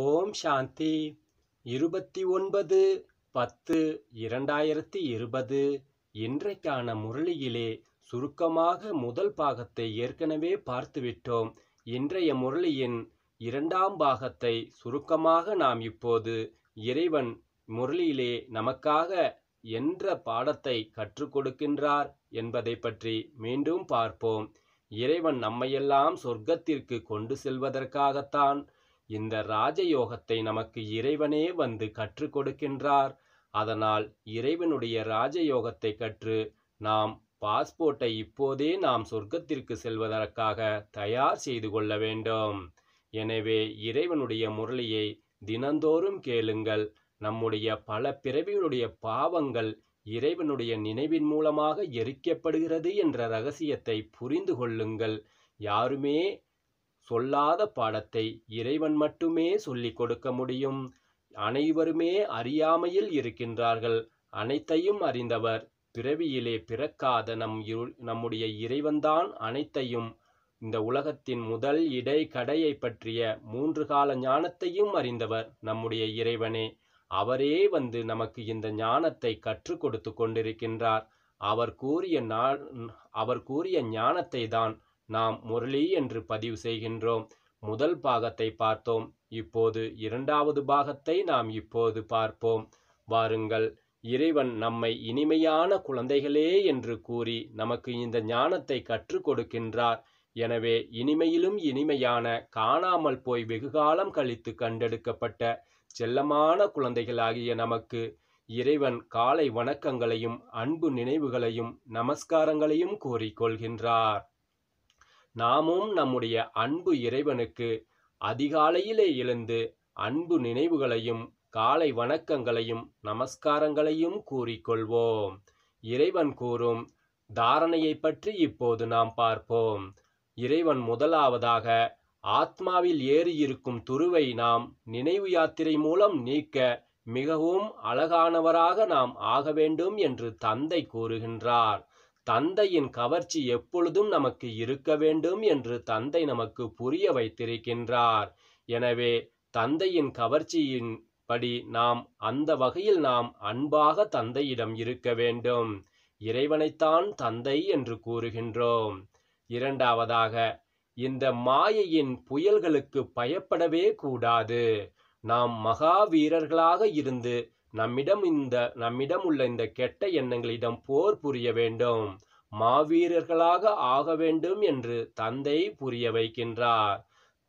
ஓம் சாந்தி இருபத்தி ஒன்பது பத்து இரண்டாயிரத்தி இருபது இன்றைக்கான முரளியிலே சுருக்கமாக முதல் பாகத்தை ஏற்கனவே பார்த்துவிட்டோம் இன்றைய முரளியின் இரண்டாம் பாகத்தை சுருக்கமாக நாம் இப்போது இறைவன் முரளியிலே நமக்காக என்ற பாடத்தை கற்றுக் கொடுக்கின்றார் என்பதை பற்றி மீண்டும் பார்ப்போம் இறைவன் நம்மையெல்லாம் சொர்க்கத்திற்கு கொண்டு செல்வதற்காகத்தான் இந்த ராஜயோகத்தை நமக்கு இறைவனே வந்து கற்றுக் கொடுக்கின்றார் அதனால் இறைவனுடைய ராஜயோகத்தை கற்று நாம் பாஸ்போர்ட்டை இப்போதே நாம் சொர்க்கத்திற்கு செல்வதற்காக தயார் செய்து கொள்ள வேண்டும் எனவே இறைவனுடைய முரளியை தினந்தோறும் கேளுங்கள் நம்முடைய பல பிறவிகளுடைய பாவங்கள் இறைவனுடைய நினைவின் மூலமாக எரிக்கப்படுகிறது என்ற ரகசியத்தை புரிந்து கொள்ளுங்கள் யாருமே சொல்லாத பாடத்தை இறைவன் மட்டுமே சொல்லிக் கொடுக்க முடியும் அனைவருமே அறியாமையில் இருக்கின்றார்கள் அனைத்தையும் அறிந்தவர் பிறவியிலே பிறக்காத நம் நம்முடைய இறைவன்தான் அனைத்தையும் இந்த உலகத்தின் முதல் இடை கடையை பற்றிய மூன்று கால ஞானத்தையும் அறிந்தவர் நம்முடைய இறைவனே அவரே வந்து நமக்கு இந்த ஞானத்தை கற்றுக் கொடுத்து கொண்டிருக்கின்றார் அவர் கூறிய அவர் கூறிய ஞானத்தை தான் நாம் முரளி என்று பதிவு செய்கின்றோம் முதல் பாகத்தை பார்த்தோம் இப்போது இரண்டாவது பாகத்தை நாம் இப்போது பார்ப்போம் வாருங்கள் இறைவன் நம்மை இனிமையான குழந்தைகளே என்று கூறி நமக்கு இந்த ஞானத்தை கற்றுக் கொடுக்கின்றார் எனவே இனிமையிலும் இனிமையான காணாமல் போய் வெகுகாலம் கழித்து கண்டெடுக்கப்பட்ட செல்லமான குழந்தைகளாகிய நமக்கு இறைவன் காலை வணக்கங்களையும் அன்பு நினைவுகளையும் நமஸ்காரங்களையும் கூறிக்கொள்கின்றார் நாமும் நம்முடைய அன்பு இறைவனுக்கு அதிகாலையிலே எழுந்து அன்பு நினைவுகளையும் காலை வணக்கங்களையும் நமஸ்காரங்களையும் கூறிக்கொள்வோம் இறைவன் கூறும் தாரணையை பற்றி இப்போது நாம் பார்ப்போம் இறைவன் முதலாவதாக ஆத்மாவில் ஏறியிருக்கும் துருவை நாம் நினைவு யாத்திரை மூலம் நீக்க மிகவும் அழகானவராக நாம் ஆக வேண்டும் என்று தந்தை கூறுகின்றார் தந்தையின் கவர்ச்சி எப்பொழுதும் நமக்கு இருக்க வேண்டும் என்று தந்தை நமக்கு புரிய வைத்திருக்கின்றார் எனவே தந்தையின் கவர்ச்சியின் படி நாம் அந்த வகையில் நாம் அன்பாக தந்தையிடம் இருக்க வேண்டும் இறைவனைத்தான் தந்தை என்று கூறுகின்றோம் இரண்டாவதாக இந்த மாயையின் புயல்களுக்கு பயப்படவே கூடாது நாம் மகாவீரர்களாக இருந்து நம்மிடம் இந்த நம்மிடம் உள்ள இந்த கெட்ட எண்ணங்களிடம் போர் புரிய வேண்டும் மாவீரர்களாக ஆக வேண்டும் என்று தந்தை புரிய வைக்கின்றார்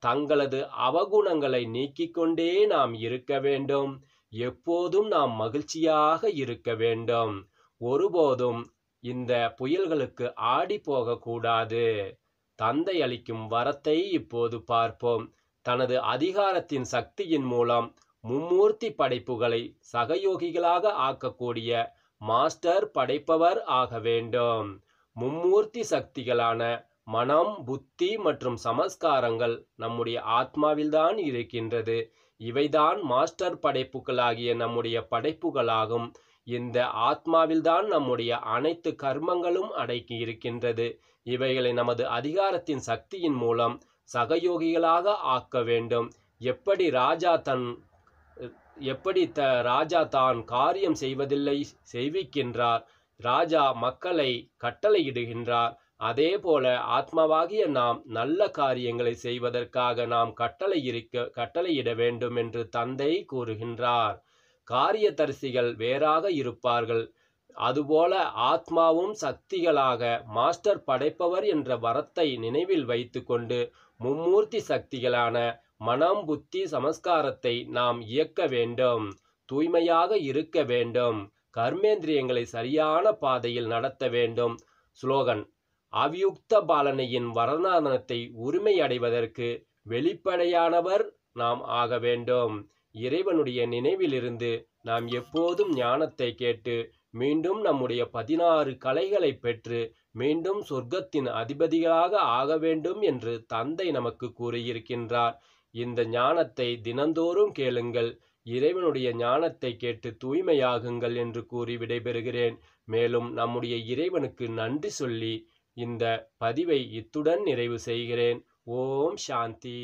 தங்களது அவகுணங்களை நீக்கிக் கொண்டே நாம் இருக்க வேண்டும் எப்போதும் நாம் மகிழ்ச்சியாக இருக்க வேண்டும் ஒருபோதும் இந்த புயல்களுக்கு ஆடி போகக்கூடாது தந்தை அளிக்கும் வரத்தை இப்போது பார்ப்போம் தனது அதிகாரத்தின் சக்தியின் மூலம் மும்மூர்த்தி படைப்புகளை சகயோகிகளாக ஆக்கக்கூடிய மாஸ்டர் படைப்பவர் ஆக வேண்டும் மும்மூர்த்தி சக்திகளான மனம் புத்தி மற்றும் சமஸ்காரங்கள் நம்முடைய ஆத்மாவில்தான் இருக்கின்றது இவைதான் மாஸ்டர் படைப்புகளாகிய நம்முடைய படைப்புகளாகும் இந்த ஆத்மாவில்தான் நம்முடைய அனைத்து கர்மங்களும் அடக்கி இருக்கின்றது இவைகளை நமது அதிகாரத்தின் சக்தியின் மூலம் சகயோகிகளாக ஆக்க வேண்டும் எப்படி ராஜா தன் எப்படி த ராஜா தான் காரியம் செய்வதில்லை செய்விக்கின்றார் ராஜா மக்களை கட்டளையிடுகின்றார் அதே போல ஆத்மாவாகிய நாம் நல்ல காரியங்களை செய்வதற்காக நாம் கட்டளை இருக்க கட்டளையிட வேண்டும் என்று தந்தை கூறுகின்றார் காரியதரிசிகள் வேறாக இருப்பார்கள் அதுபோல ஆத்மாவும் சக்திகளாக மாஸ்டர் படைப்பவர் என்ற வரத்தை நினைவில் வைத்துக்கொண்டு மும்மூர்த்தி சக்திகளான மனம் புத்தி சமஸ்காரத்தை நாம் இயக்க வேண்டும் தூய்மையாக இருக்க வேண்டும் கர்மேந்திரியங்களை சரியான பாதையில் நடத்த வேண்டும் ஸ்லோகன் அவியுக்த பாலனையின் வரதானத்தை உரிமை அடைவதற்கு வெளிப்படையானவர் நாம் ஆக வேண்டும் இறைவனுடைய நினைவிலிருந்து நாம் எப்போதும் ஞானத்தை கேட்டு மீண்டும் நம்முடைய பதினாறு கலைகளை பெற்று மீண்டும் சொர்க்கத்தின் அதிபதிகளாக ஆக வேண்டும் என்று தந்தை நமக்கு கூறியிருக்கின்றார் இந்த ஞானத்தை தினந்தோறும் கேளுங்கள் இறைவனுடைய ஞானத்தை கேட்டு தூய்மையாகுங்கள் என்று கூறி விடைபெறுகிறேன் மேலும் நம்முடைய இறைவனுக்கு நன்றி சொல்லி இந்த பதிவை இத்துடன் நிறைவு செய்கிறேன் ஓம் சாந்தி